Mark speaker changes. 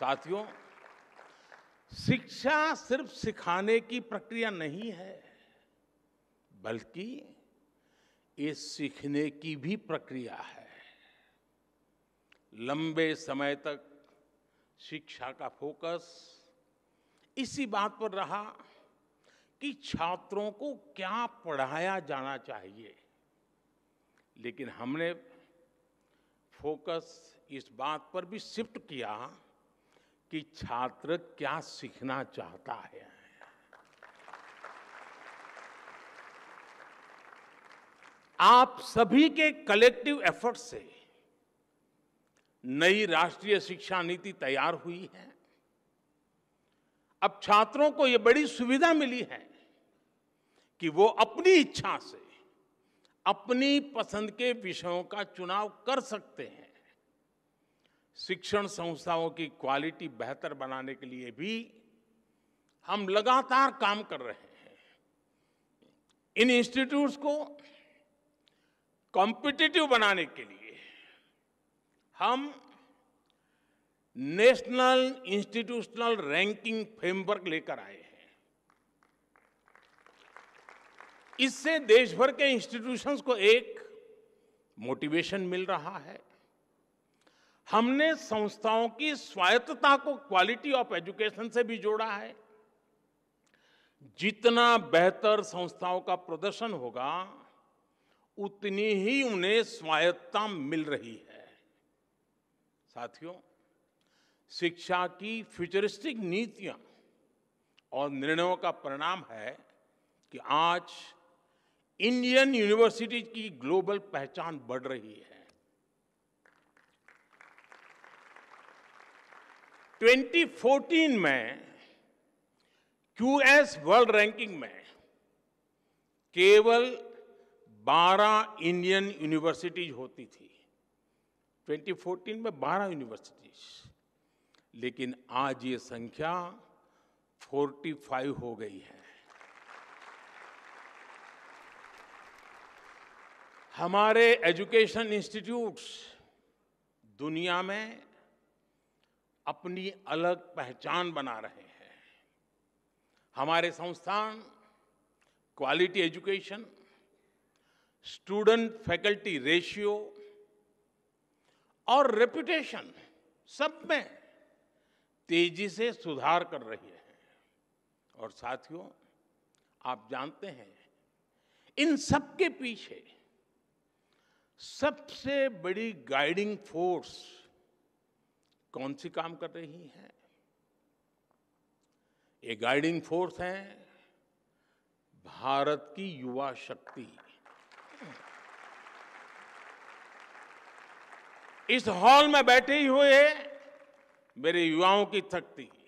Speaker 1: साथियों शिक्षा सिर्फ सिखाने की प्रक्रिया नहीं है बल्कि ये सीखने की भी प्रक्रिया है लंबे समय तक शिक्षा का फोकस इसी बात पर रहा कि छात्रों को क्या पढ़ाया जाना चाहिए लेकिन हमने फोकस इस बात पर भी शिफ्ट किया कि छात्र क्या सीखना चाहता है आप सभी के कलेक्टिव एफर्ट से नई राष्ट्रीय शिक्षा नीति तैयार हुई है अब छात्रों को यह बड़ी सुविधा मिली है कि वो अपनी इच्छा से अपनी पसंद के विषयों का चुनाव कर सकते हैं शिक्षण संस्थाओं की क्वालिटी बेहतर बनाने के लिए भी हम लगातार काम कर रहे हैं इन इंस्टीट्यूट्स को कॉम्पिटिटिव बनाने के लिए हम नेशनल इंस्टीट्यूशनल रैंकिंग फ्रेमवर्क लेकर आए हैं इससे देशभर के इंस्टीट्यूशंस को एक मोटिवेशन मिल रहा है हमने संस्थाओं की स्वायत्तता को क्वालिटी ऑफ एजुकेशन से भी जोड़ा है जितना बेहतर संस्थाओं का प्रदर्शन होगा उतनी ही उन्हें स्वायत्तता मिल रही है साथियों शिक्षा की फ्यूचरिस्टिक नीतियां और निर्णयों का परिणाम है कि आज इंडियन यूनिवर्सिटी की ग्लोबल पहचान बढ़ रही है 2014 में क्यूएस वर्ल्ड रैंकिंग में केवल 12 इंडियन यूनिवर्सिटीज होती थी 2014 में 12 यूनिवर्सिटीज लेकिन आज ये संख्या 45 हो गई है हमारे एजुकेशन इंस्टीट्यूट्स दुनिया में अपनी अलग पहचान बना रहे हैं हमारे संस्थान quality education student faculty ratio और रेपुटेशन सब में तेजी से सुधार कर रही है और साथियों आप जानते हैं इन सब के पीछे सबसे बड़ी गाइडिंग फोर्स कौन सी काम कर रही है ये गाइडिंग फोर्स है भारत की युवा शक्ति इस हॉल में बैठे हुए मेरे युवाओं की शक्ति